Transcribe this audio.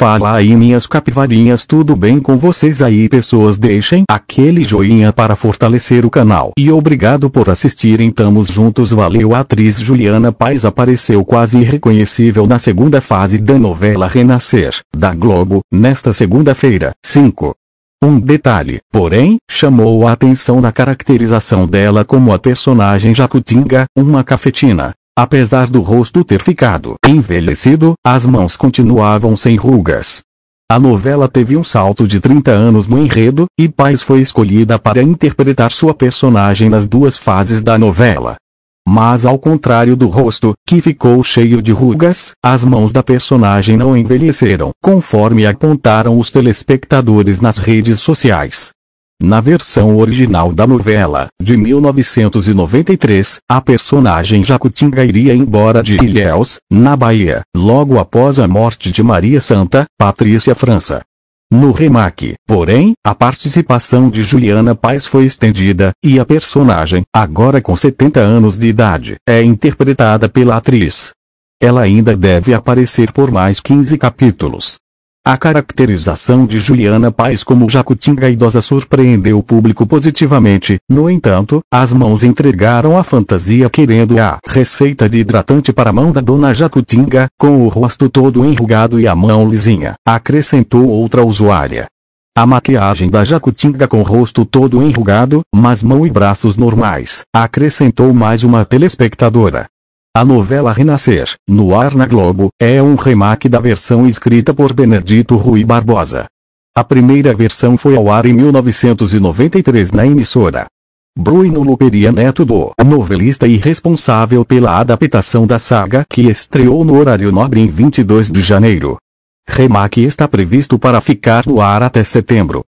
Fala aí minhas capivarinhas tudo bem com vocês aí pessoas deixem aquele joinha para fortalecer o canal. E obrigado por assistirem tamos juntos valeu a atriz Juliana Paz apareceu quase irreconhecível na segunda fase da novela Renascer, da Globo, nesta segunda-feira, 5. Um detalhe, porém, chamou a atenção na caracterização dela como a personagem Jacutinga, uma cafetina, Apesar do rosto ter ficado envelhecido, as mãos continuavam sem rugas. A novela teve um salto de 30 anos no enredo, e Paz foi escolhida para interpretar sua personagem nas duas fases da novela. Mas ao contrário do rosto, que ficou cheio de rugas, as mãos da personagem não envelheceram, conforme apontaram os telespectadores nas redes sociais. Na versão original da novela, de 1993, a personagem Jacutinga iria embora de Ilhéus, na Bahia, logo após a morte de Maria Santa, Patrícia França. No remake, porém, a participação de Juliana Paz foi estendida, e a personagem, agora com 70 anos de idade, é interpretada pela atriz. Ela ainda deve aparecer por mais 15 capítulos. A caracterização de Juliana Paz como Jacutinga idosa surpreendeu o público positivamente, no entanto, as mãos entregaram a fantasia querendo a receita de hidratante para a mão da dona Jacutinga, com o rosto todo enrugado e a mão lisinha, acrescentou outra usuária. A maquiagem da Jacutinga com rosto todo enrugado, mas mão e braços normais, acrescentou mais uma telespectadora. A novela Renascer, no ar na Globo, é um remake da versão escrita por Benedito Rui Barbosa. A primeira versão foi ao ar em 1993 na emissora. Bruno Luperia Neto do novelista e responsável pela adaptação da saga que estreou no horário nobre em 22 de janeiro. Remake está previsto para ficar no ar até setembro.